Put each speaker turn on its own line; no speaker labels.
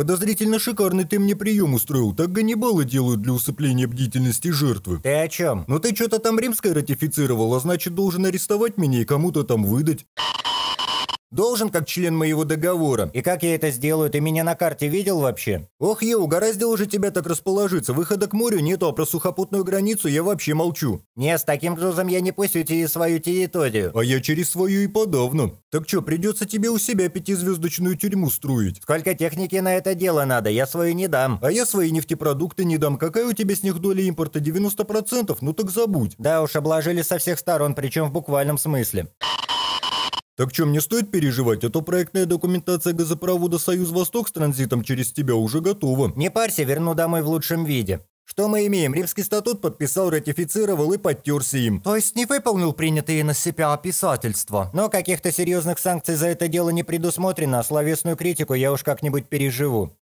Подозрительно шикарный ты мне прием устроил, так Ганнибалы делают для усыпления бдительности жертвы. Ты о чем? Ну ты что-то там римское ратифицировал, а значит должен арестовать меня и кому-то там выдать. Должен, как член моего договора. И как я это сделаю, ты меня на карте видел вообще? Ох, я угораздило же тебя так расположиться. Выхода к морю нету, а про сухопутную границу я вообще молчу. Не, с таким грузом я не пустю через свою территорию. А я через свою и подавно. Так что, придется тебе у себя пятизвездочную тюрьму строить. Сколько техники на это дело надо, я свою не дам. А я свои нефтепродукты не дам. Какая у тебя с них доля импорта? 90%? Ну так забудь. Да уж, обложили со всех сторон, причем в буквальном смысле. Так чем не стоит переживать, а то проектная документация газопровода «Союз-Восток» с транзитом через тебя уже готова. Не парься, верну домой в лучшем виде. Что мы имеем? Римский статут подписал, ратифицировал и подтерся им. То есть не выполнил принятые на себя описательства. Но каких-то серьезных санкций за это дело не предусмотрено, а словесную критику я уж как-нибудь переживу.